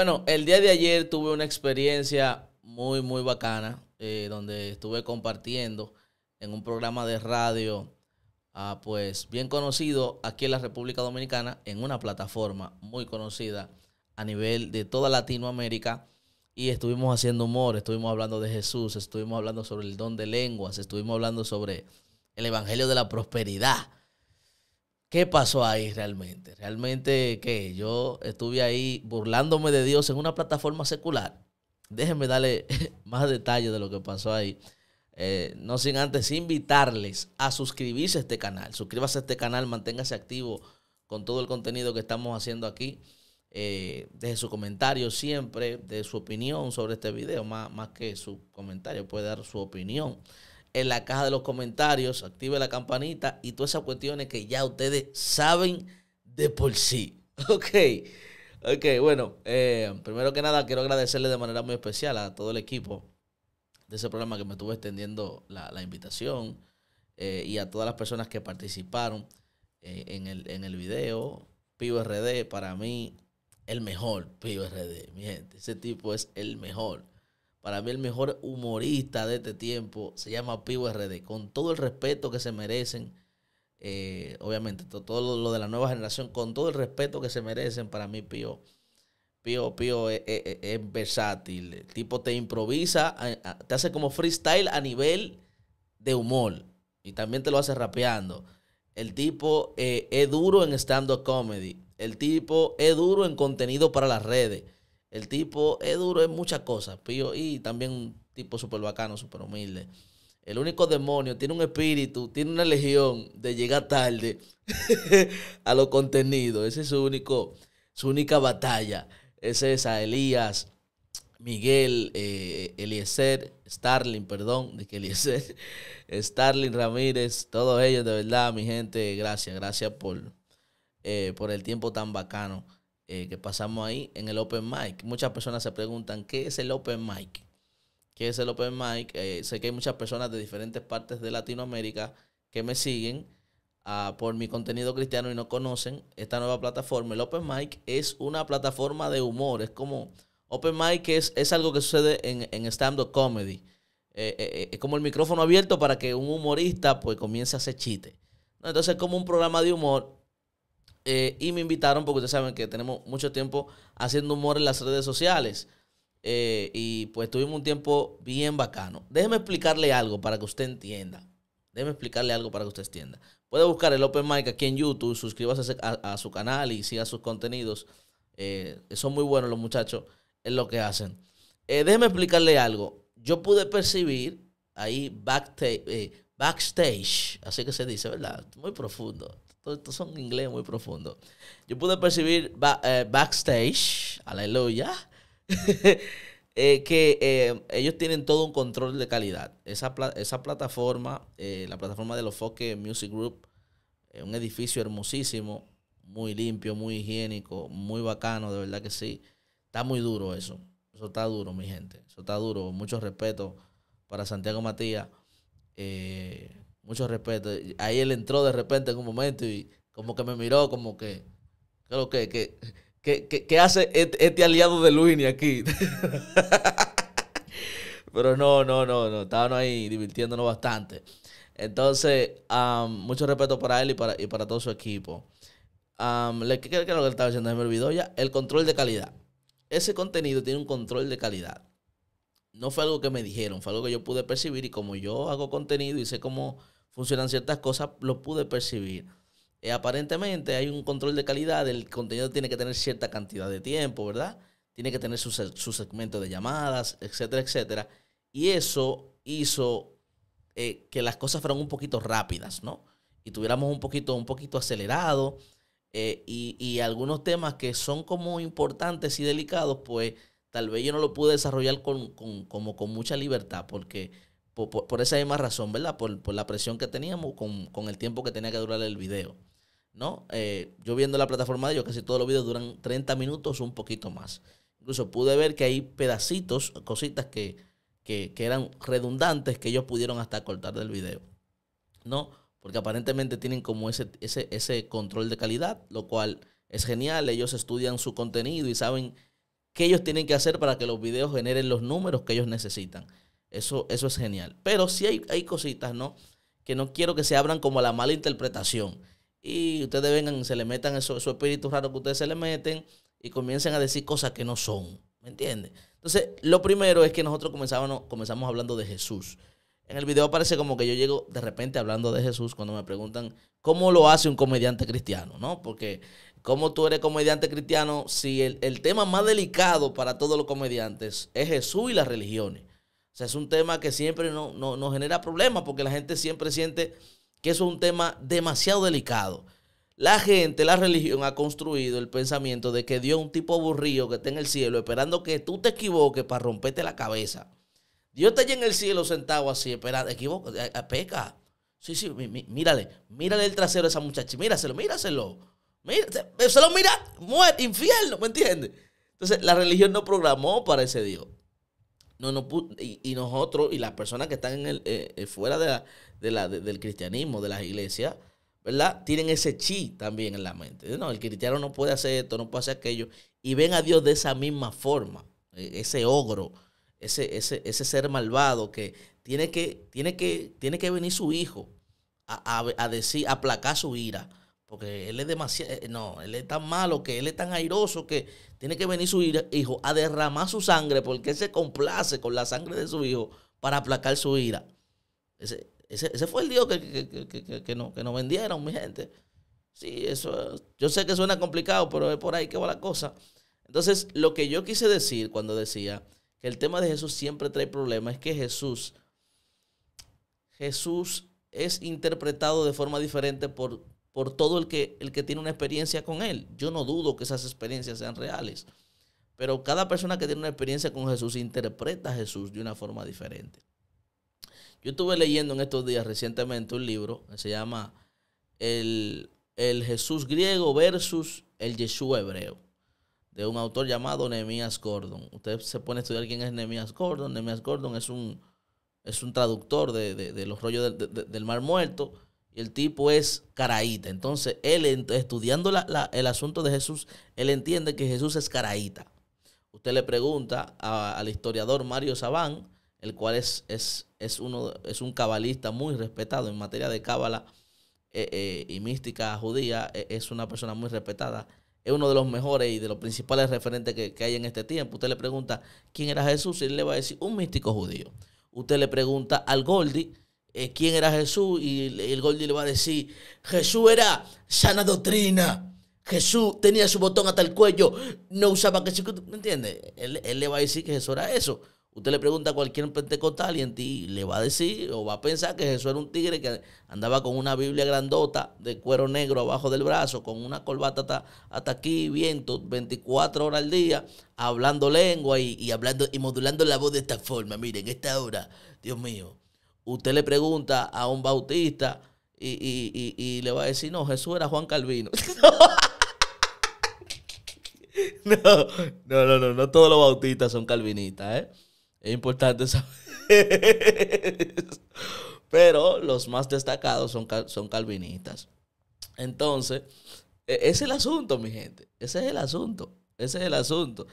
Bueno, el día de ayer tuve una experiencia muy, muy bacana, eh, donde estuve compartiendo en un programa de radio, ah, pues bien conocido aquí en la República Dominicana, en una plataforma muy conocida a nivel de toda Latinoamérica. Y estuvimos haciendo humor, estuvimos hablando de Jesús, estuvimos hablando sobre el don de lenguas, estuvimos hablando sobre el Evangelio de la Prosperidad. ¿Qué pasó ahí realmente? Realmente qué? yo estuve ahí burlándome de Dios en una plataforma secular. Déjenme darle más detalles de lo que pasó ahí. Eh, no sin antes invitarles a suscribirse a este canal. Suscríbase a este canal, manténgase activo con todo el contenido que estamos haciendo aquí. Eh, deje su comentario siempre, de su opinión sobre este video, más, más que su comentario, puede dar su opinión en la caja de los comentarios, active la campanita y todas esas cuestiones que ya ustedes saben de por sí. Ok, ok, bueno, eh, primero que nada quiero agradecerle de manera muy especial a todo el equipo de ese programa que me estuvo extendiendo la, invitación eh, y a todas las personas que participaron eh, en, el, en el video. Pío RD, para mí, el mejor Pío RD, mi gente. Ese tipo es el mejor para mí el mejor humorista de este tiempo se llama Pio RD, con todo el respeto que se merecen, eh, obviamente, todo, lo de la nueva generación, con todo el respeto que se merecen, para mí Pío, Pío, Pío e, e, e, es, versátil, el tipo te improvisa, te hace como freestyle a nivel de humor y también te lo hace rapeando. El tipo eh, es duro en stand-up comedy, el tipo es duro en contenido para las redes. El tipo es duro en muchas cosas, pío, y también un tipo súper bacano, súper humilde. El único demonio tiene un espíritu, tiene una legión de llegar tarde a los contenidos. esa es su único, su única batalla. Ese es a Elías, Miguel, eh, Eliezer, Starling, perdón, de que Eliezer, Starling Ramírez, todos ellos, de verdad, mi gente, gracias, gracias por, eh, por el tiempo tan bacano. Eh, que pasamos ahí en el Open Mic. Muchas personas se preguntan, ¿qué es el Open Mic? ¿Qué es el Open Mic? Eh, sé que hay muchas personas de diferentes partes de Latinoamérica que me siguen ah, por mi contenido cristiano y no conocen esta nueva plataforma. El Open Mic es una plataforma de humor, es como... Open mic es, algo que sucede en, en stand-up comedy. Eh, es como el micrófono abierto para que un humorista pues comience a hacer chiste. Entonces, es como un programa de humor eh, y me invitaron porque ustedes saben que tenemos mucho tiempo haciendo humor en las redes sociales. Eh, y pues tuvimos un tiempo bien bacano. Déjeme explicarle algo para que usted entienda. Déjeme explicarle algo para que usted entienda. Puede buscar el Open Mic aquí en YouTube, suscríbase a, su canal y siga sus contenidos. Eh, son muy buenos los muchachos en lo que hacen. déjeme explicarle algo. Yo pude percibir ahí backstage, así que se dice, ¿verdad? Muy profundo estos son inglés muy profundo. Yo pude percibir eh, backstage, aleluya, eh, que eh, ellos tienen todo un control de calidad. Esa, esa plataforma, la plataforma de los Foque Music Group, es un edificio hermosísimo, muy limpio, muy higiénico, muy bacano, de verdad que sí. Está muy duro eso. Eso está duro, mi gente. Eso está duro. Mucho respeto para Santiago Matías. Eh, mucho respeto. Ahí él entró de repente en un momento y como que me miró, como que, Creo que, que, que, hace este, este, aliado de Luini aquí? Pero no, no, no, no, estábamos ahí divirtiéndonos bastante. Entonces, mucho respeto para él y para, y para todo su equipo. ¿qué, lo que él estaba diciendo? Me olvidó ya. El control de calidad. Ese contenido tiene un control de calidad. No fue algo que me dijeron, fue algo que yo pude percibir y como yo hago contenido y sé cómo funcionan ciertas cosas, lo pude percibir. Eh, aparentemente hay un control de calidad, el contenido tiene que tener cierta cantidad de tiempo, ¿verdad? Tiene que tener su, segmento de llamadas, etcétera, etcétera. Y eso hizo eh, que las cosas fueran un poquito rápidas, ¿no? Y tuviéramos un poquito, un poquito acelerado. Eh, y, algunos temas que son como importantes y delicados, pues tal vez yo no lo pude desarrollar como con mucha libertad, porque por, esa misma razón, ¿verdad? Por, la presión que teníamos con, el tiempo que tenía que durar el video, ¿no? Eh, yo viendo la plataforma de ellos, casi todos los videos duran 30 minutos, o un poquito más. Incluso pude ver que hay pedacitos, cositas que, eran redundantes que ellos pudieron hasta cortar del video, ¿no? Porque aparentemente tienen como ese, ese control de calidad, lo cual es genial. Ellos estudian su contenido y saben qué ellos tienen que hacer para que los videos generen los números que ellos necesitan. Eso, eso es genial. Pero sí hay, cositas, ¿no? Que no quiero que se abran como la mala interpretación. Y ustedes vengan, se le metan esos eso espíritus raros que ustedes se le meten y comiencen a decir cosas que no son. ¿Me entiendes? Entonces, lo primero es que nosotros comenzamos, comenzamos hablando de Jesús. En el video aparece como que yo llego de repente hablando de Jesús cuando me preguntan cómo lo hace un comediante cristiano, ¿no? Porque cómo tú eres comediante cristiano si el, el tema más delicado para todos los comediantes es Jesús y las religiones sea, es un tema que siempre nos no, genera problemas porque la gente siempre siente que eso es un tema demasiado delicado. La gente, la religión ha construido el pensamiento de que Dios es un tipo aburrido que está en el cielo esperando que tú te equivoques para romperte la cabeza. Dios está ahí en el cielo sentado así, esperando, equivoca, eh, eh, peca. Sí, sí, mírale, mírale el trasero a esa muchacha, míraselo, míraselo. míraselo se, lo mira, muere, infierno, ¿me entiendes? Entonces, la religión no programó para ese Dios. No, y, nosotros y las personas que están en el, eh, eh, fuera de del cristianismo, de las iglesias, ¿verdad? Tienen ese chi también en la mente. No, el cristiano no puede hacer esto, no puede hacer aquello. Y ven a Dios de esa misma forma, e, ese ogro, ese, ese, ese ser malvado que tiene que, tiene que, tiene que venir su hijo a, decir, aplacar su ira porque él es demasiado, eh, no, él es tan malo que él es tan airoso que tiene que venir su hijo a derramar su sangre porque él se complace con la sangre de su hijo para aplacar su ira. Ese, fue el Dios que, no, que nos vendieron, mi gente. Sí, eso, yo sé que suena complicado, pero es por ahí que va la cosa. Entonces, lo que yo quise decir cuando decía que el tema de Jesús siempre trae problemas es que Jesús, Jesús es interpretado de forma diferente por por todo el que, el que tiene una experiencia con Él. Yo no dudo que esas experiencias sean reales, pero cada persona que tiene una experiencia con Jesús interpreta a Jesús de una forma diferente. Yo estuve leyendo en estos días recientemente un libro que se llama El, Jesús griego versus el Yeshua hebreo, de un autor llamado Nehemías Gordon. Usted se pone a estudiar quién es Nehemías Gordon. Nemías Gordon es un, es un traductor de, los rollos del Mar Muerto y el tipo es caraíta. Entonces, él estudiando el asunto de Jesús, él entiende que Jesús es caraíta. Usted le pregunta al historiador Mario Sabán, el cual es, es, uno, es un cabalista muy respetado en materia de cábala eh, eh, y mística judía, eh, es una persona muy respetada. Es uno de los mejores y de los principales referentes que, que hay en este tiempo. Usted le pregunta quién era Jesús y él le va a decir un místico judío. Usted le pregunta al Goldi eh, quién era Jesús y el, Goldie le va a decir, Jesús era sana doctrina. Jesús tenía su botón hasta el cuello, no usaba que ¿me entiendes? Él, le va a decir que Jesús era eso. Usted le pregunta a cualquier pentecostal y en ti le va a decir o va a pensar que Jesús era un tigre que andaba con una Biblia grandota de cuero negro abajo del brazo, con una corbata hasta, aquí, viento, 24 horas al día, hablando lengua y, hablando y modulando la voz de esta forma. Miren, esta hora, Dios mío. Usted le pregunta a un bautista y, le va a decir, no, Jesús era Juan Calvino. no, no, no, no, no todos los bautistas son calvinistas, ¿eh? Es importante saber. Pero los más destacados son, son calvinistas. Entonces, e, ese es el asunto, mi gente. Ese es el asunto. Ese es el asunto.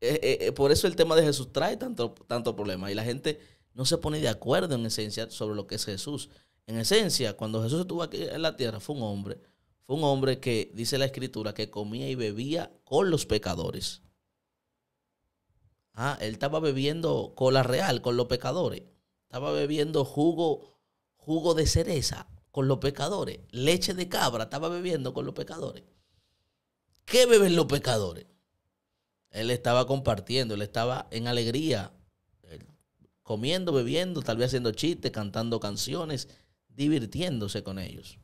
E, e, por eso el tema de Jesús trae tanto, tanto problema. Y la gente no se pone de acuerdo en esencia sobre lo que es Jesús. En esencia, cuando Jesús estuvo aquí en la tierra, fue un hombre, fue un hombre que, dice la escritura, que comía y bebía con los pecadores. Ah, él estaba bebiendo cola real con los pecadores. Estaba bebiendo jugo, jugo de cereza con los pecadores. Leche de cabra estaba bebiendo con los pecadores. ¿Qué beben los pecadores? Él estaba compartiendo, él estaba en alegría, comiendo, bebiendo, tal vez haciendo chistes, cantando canciones, divirtiéndose con ellos.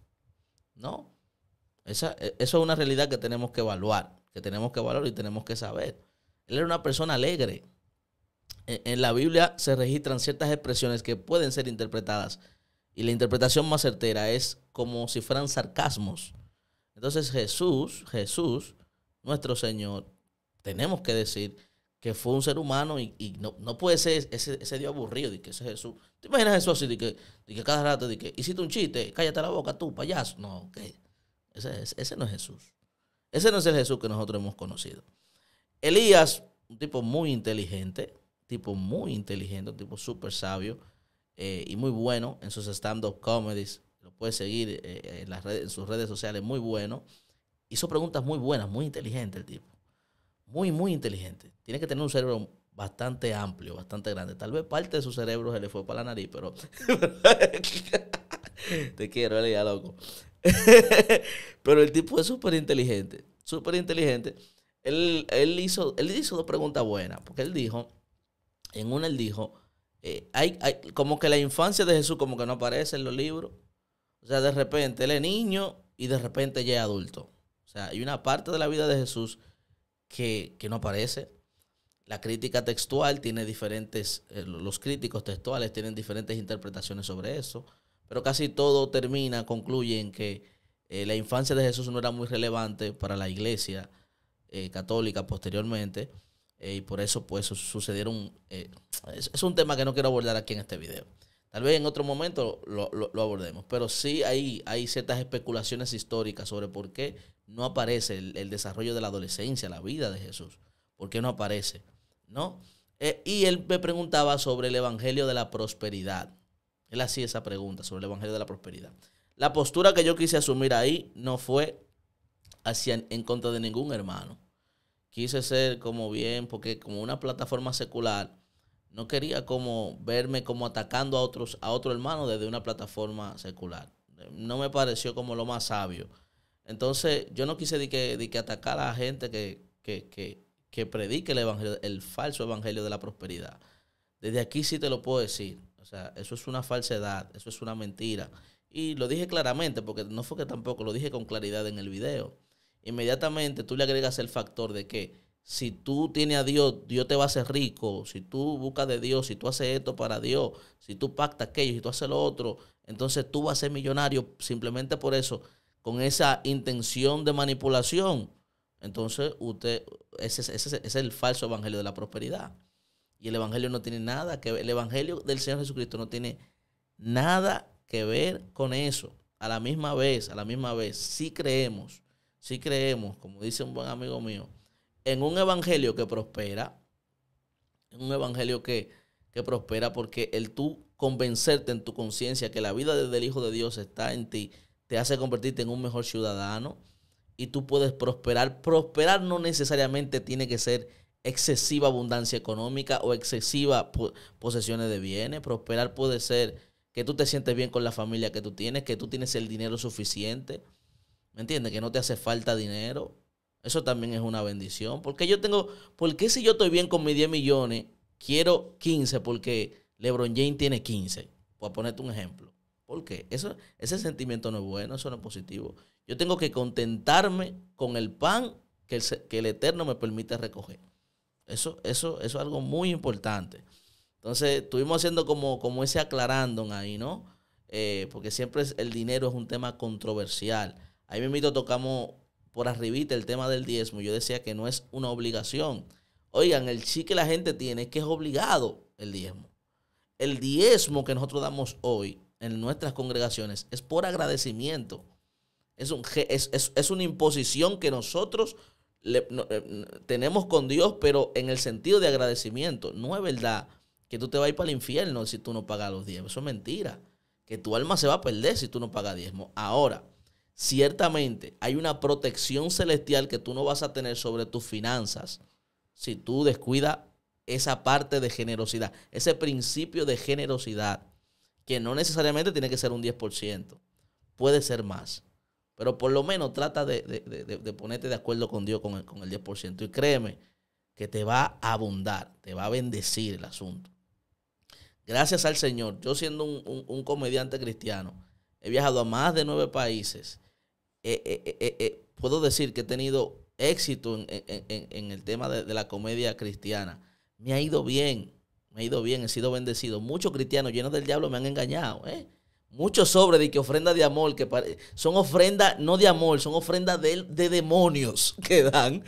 ¿No? Esa, e, eso es una realidad que tenemos que evaluar, que tenemos que evaluar y tenemos que saber. Él era una persona alegre. En, en la Biblia se registran ciertas expresiones que pueden ser interpretadas y la interpretación más certera es como si fueran sarcasmos. Entonces Jesús, Jesús, nuestro Señor, tenemos que decir que fue un ser humano y, no, no, puede ser ese, ese Dios aburrido, de que ese Jesús. ¿Te imaginas Jesús así, de que, cada rato, de que hiciste un chiste, cállate la boca tú, payaso? No, que ese, no es Jesús. Ese no es el Jesús que nosotros hemos conocido. Elías, un tipo muy inteligente, tipo muy inteligente, un tipo súper sabio eh, y muy bueno en sus stand-up comedies. Lo puedes seguir eh, en, las redes, en sus redes sociales, muy bueno. Hizo preguntas muy buenas, muy inteligente el tipo muy, muy inteligente. Tiene que tener un cerebro bastante amplio, bastante grande. Tal vez parte de su cerebro se le fue para la nariz, pero... Te quiero, ya loco. pero el tipo es súper inteligente, súper inteligente. Él, él, hizo, él hizo dos preguntas buenas, porque él dijo, en una él dijo, eh, hay, hay, como que la infancia de Jesús como que no aparece en los libros. O sea, de repente él es niño y de repente ya es adulto. O sea, hay una parte de la vida de Jesús que, no aparece. La crítica textual tiene diferentes, eh, los críticos textuales tienen diferentes interpretaciones sobre eso, pero casi todo termina, concluyen que eh, la infancia de Jesús no era muy relevante para la iglesia eh, católica posteriormente, y por eso pues sucedieron, es, un tema que no quiero abordar aquí en este video. Tal vez en otro momento lo, abordemos, pero sí hay ciertas especulaciones históricas sobre por qué no aparece el, desarrollo de la adolescencia, la vida de Jesús. ¿Por qué no aparece? ¿No? Eh, y él me preguntaba sobre el Evangelio de la Prosperidad. Él hacía esa pregunta sobre el Evangelio de la Prosperidad. La postura que yo quise asumir ahí no fue hacia, en contra de ningún hermano. Quise ser como bien, porque como una plataforma secular, no quería como verme como atacando a otros a otro hermano desde una plataforma secular. No me pareció como lo más sabio entonces, yo no quise de que, que atacar a la gente que, predique el, evangelio, el falso evangelio de la prosperidad. Desde aquí sí te lo puedo decir. O sea, eso es una falsedad, eso es una mentira. Y lo dije claramente, porque no fue que tampoco lo dije con claridad en el video. Inmediatamente tú le agregas el factor de que si tú tienes a Dios, Dios te va a hacer rico. Si tú buscas de Dios, si tú haces esto para Dios, si tú pactas aquello, si tú haces lo otro, entonces tú vas a ser millonario simplemente por eso con esa intención de manipulación, entonces usted, ese, es el falso evangelio de la prosperidad. Y el evangelio no tiene nada que ver, el evangelio del Señor Jesucristo no tiene nada que ver con eso. A la misma vez, a la misma vez, si creemos, si creemos, como dice un buen amigo mío, en un evangelio que prospera, en un evangelio que, que prospera porque el tú convencerte en tu conciencia que la vida del Hijo de Dios está en ti, te hace convertirte en un mejor ciudadano y tú puedes prosperar. Prosperar no necesariamente tiene que ser excesiva abundancia económica o excesiva posesiones de bienes. Prosperar puede ser que tú te sientes bien con la familia que tú tienes, que tú tienes el dinero suficiente. ¿Me entiendes? Que no te hace falta dinero. Eso también es una bendición. Porque yo tengo, ¿por qué si yo estoy bien con mis 10 millones, quiero 15 porque LeBron James tiene 15? Voy a ponerte un ejemplo. ¿Por eso, ese sentimiento no es bueno, eso no es positivo. Yo tengo que contentarme con el pan que el, Eterno me permite recoger. Eso, eso, es algo muy importante. Entonces, estuvimos haciendo como, como ese aclarando ahí, ¿no? Eh, porque siempre el dinero es un tema controversial. Ahí mismo tocamos por arribita el tema del diezmo. Yo decía que no es una obligación. Oigan, el sí que la gente tiene es que es obligado el diezmo. El diezmo que nosotros damos hoy en nuestras congregaciones es por agradecimiento. Es, un, es, es, una imposición que nosotros eh, tenemos con Dios, pero en el sentido de agradecimiento. No es verdad que tú te vas a ir para el infierno si tú no pagas los diezmos. Eso es mentira. Que tu alma se va a perder si tú no pagas diezmos. Ahora, ciertamente hay una protección celestial que tú no vas a tener sobre tus finanzas si tú descuidas esa parte de generosidad, ese principio de generosidad que no necesariamente tiene que ser un 10%, puede ser más. Pero por lo menos trata de, ponerte de acuerdo con Dios con el, 10%. Y créeme que te va a abundar, te va a bendecir el asunto. Gracias al Señor, yo siendo un, comediante cristiano, he viajado a más de nueve países. Eh, eh, eh, puedo decir que he tenido éxito en, en el tema de la comedia cristiana. Me ha ido bien ido bien, he sido bendecido. Muchos cristianos llenos del diablo me han engañado. ¿eh? Muchos sobres de que ofrenda de amor, que son ofrendas no de amor, son ofrendas de, demonios que dan.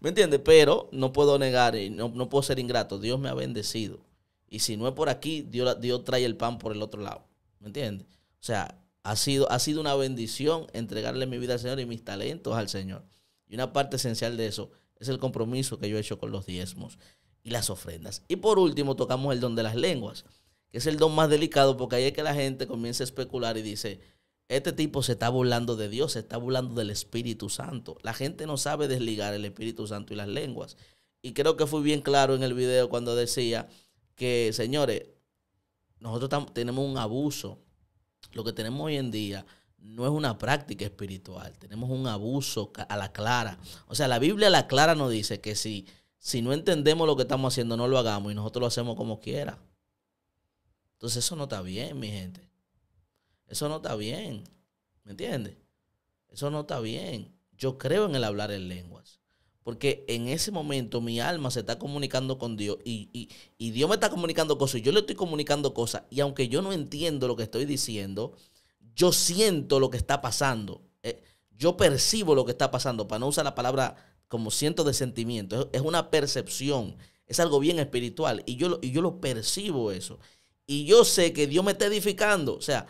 ¿Me entiendes? Pero no puedo negar, y no puedo ser ingrato. Dios me ha bendecido. Y si no es por aquí, Dios, Dios trae el pan por el otro lado. ¿Me entiendes? O sea, ha sido, ha sido una bendición entregarle mi vida al Señor y mis talentos al Señor. Y una parte esencial de eso es el compromiso que yo he hecho con los diezmos y las ofrendas. Y por último tocamos el don de las lenguas, que es el don más delicado porque ahí es que la gente comienza a especular y dice, este tipo se está burlando de Dios, se está burlando del Espíritu Santo. La gente no sabe desligar el Espíritu Santo y las lenguas. Y creo que fui bien claro en el video cuando decía que, señores, nosotros tenemos un abuso. Lo que tenemos hoy en día no es una práctica espiritual, tenemos un abuso a la clara. O sea, la Biblia a la clara nos dice que si si no entendemos lo que estamos haciendo, no lo hagamos y nosotros lo hacemos como quiera. Entonces eso no está bien, mi gente. Eso no está bien. ¿Me entiendes? Eso no está bien. Yo creo en el hablar en lenguas. Porque en ese momento mi alma se está comunicando con Dios y, Dios me está comunicando cosas y yo le estoy comunicando cosas. Y aunque yo no entiendo lo que estoy diciendo, yo siento lo que está pasando. Eh, yo percibo lo que está pasando, para no usar la palabra como siento de sentimiento, es una percepción, es algo bien espiritual y yo, yo lo percibo eso. Y yo sé que Dios me está edificando, o sea,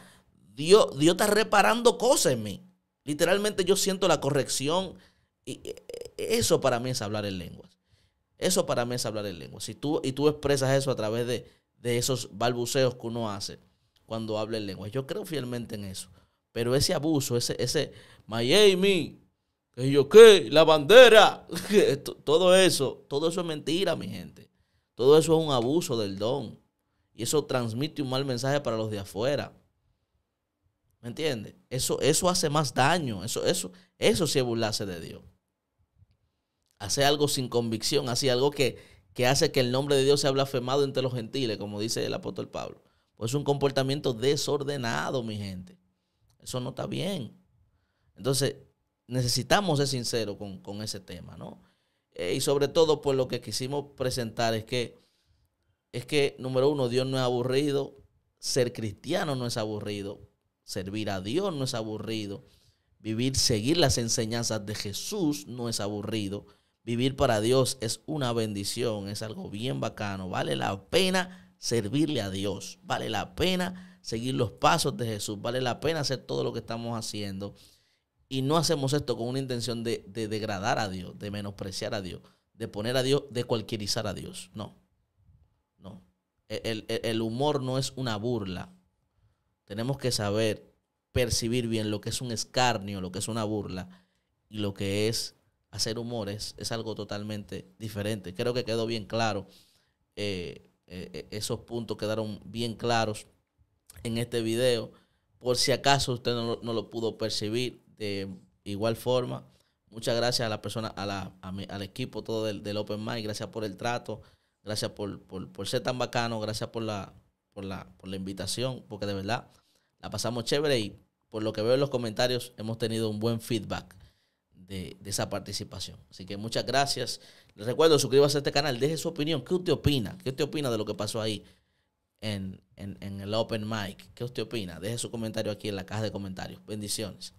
Dios, Dios está reparando cosas en mí. Literalmente yo siento la corrección y e, eso para mí es hablar en lenguas. Eso para mí es hablar en lenguas. Si tú, y tú expresas eso a través de, esos balbuceos que uno hace cuando habla en lenguas. Yo creo fielmente en eso. Pero ese abuso, ese, ese, my, y yo qué, la bandera, todo eso, todo eso es mentira, mi gente. Todo eso es un abuso del don. Y eso transmite un mal mensaje para los de afuera. ¿Me entiendes? Eso, eso hace más daño. Eso, eso, eso sí es de Dios. Hacer algo sin convicción, Hacer algo que, que hace que el nombre de Dios sea blasfemado entre los gentiles, como dice el apóstol Pablo. Pues es un comportamiento desordenado, mi gente. Eso no está bien. Entonces, necesitamos ser sinceros con, ese tema, ¿no? Eh, y sobre todo, pues lo que quisimos presentar es que, es que, número uno, Dios no es aburrido, ser cristiano no es aburrido, servir a Dios no es aburrido, vivir, seguir las enseñanzas de Jesús no es aburrido, vivir para Dios es una bendición, es algo bien bacano, vale la pena servirle a Dios, vale la pena seguir los pasos de Jesús, vale la pena hacer todo lo que estamos haciendo. Y no hacemos esto con una intención de, degradar a Dios, de menospreciar a Dios, de poner a Dios, de cualquierizar a Dios. No. No. E, e, el, humor no es una burla. Tenemos que saber percibir bien lo que es un escarnio, lo que es una burla y lo que es hacer humores es algo totalmente diferente. Creo que quedó bien claro. Eh, eh, eh, esos puntos quedaron bien claros en este video. Por si acaso usted no, no lo pudo percibir, de igual forma. Muchas gracias a la persona, a la, al equipo todo del, Open Mic, Gracias por el trato. Gracias por, ser tan bacano. Gracias por la, por, la, por la invitación. Porque de verdad la pasamos chévere y por lo que veo en los comentarios hemos tenido un buen feedback de, esa participación. Así que muchas gracias. Les recuerdo, suscríbase a este canal. Deje su opinión. ¿Qué usted opina? ¿Qué usted opina de lo que pasó ahí? En, en, el Open Mic. ¿Qué usted opina? Deje su comentario aquí en la caja de comentarios. Bendiciones.